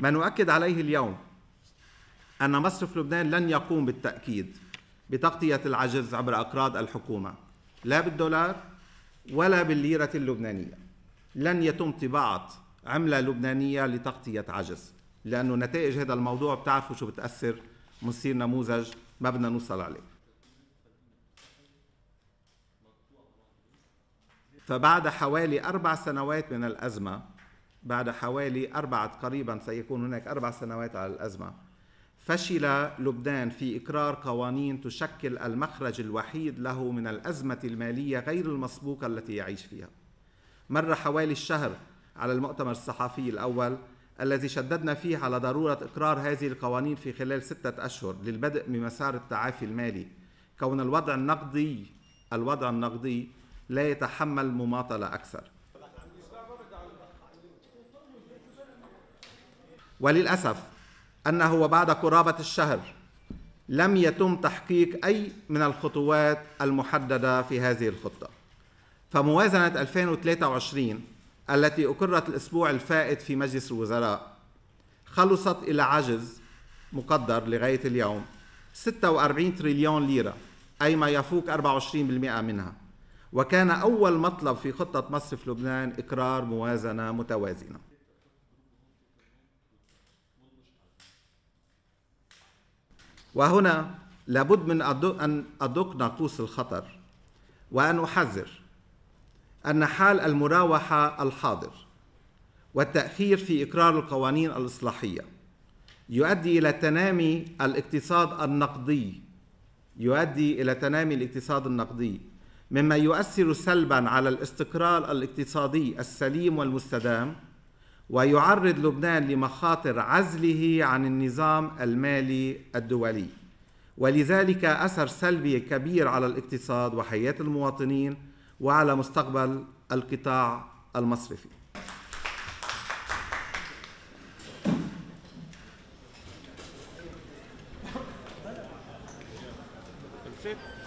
ما نؤكد عليه اليوم أن مصرف لبنان لن يقوم بالتأكيد بتغطية العجز عبر أقراض الحكومة لا بالدولار ولا بالليرة اللبنانية لن يتم طباعة عملة لبنانية لتغطية عجز لأنه نتائج هذا الموضوع بتعرفوا شو بتأثر مصير نموذج ما بدنا نوصل عليه فبعد حوالي أربع سنوات من الأزمة بعد حوالي أربعة قريبا سيكون هناك أربع سنوات على الأزمة فشل لبنان في إقرار قوانين تشكل المخرج الوحيد له من الأزمة المالية غير المسبوقة التي يعيش فيها مر حوالي الشهر على المؤتمر الصحفي الأول الذي شددنا فيه على ضرورة إقرار هذه القوانين في خلال ستة أشهر للبدء بمسار التعافي المالي كون الوضع النقدي الوضع النقدي لا يتحمل مماطلة أكثر وللأسف أنه بعد قرابة الشهر لم يتم تحقيق أي من الخطوات المحددة في هذه الخطة فموازنة 2023 التي أقرت الأسبوع الفائت في مجلس الوزراء خلصت إلى عجز مقدر لغاية اليوم 46 تريليون ليرة أي ما يفوق 24% منها وكان أول مطلب في خطة مصرف لبنان إقرار موازنة متوازنة وهنا لابد من أن أدق ناقوس الخطر وأن أحذر أن حال المراوحة الحاضر والتأخير في إقرار القوانين الإصلاحية يؤدي إلى تنامي الاقتصاد النقدي يؤدي إلى تنامي الاقتصاد النقدي مما يؤثر سلبا على الاستقرار الاقتصادي السليم والمستدام ويعرض لبنان لمخاطر عزله عن النظام المالي الدولي ولذلك اثر سلبي كبير على الاقتصاد وحياه المواطنين وعلى مستقبل القطاع المصرفي Thank you.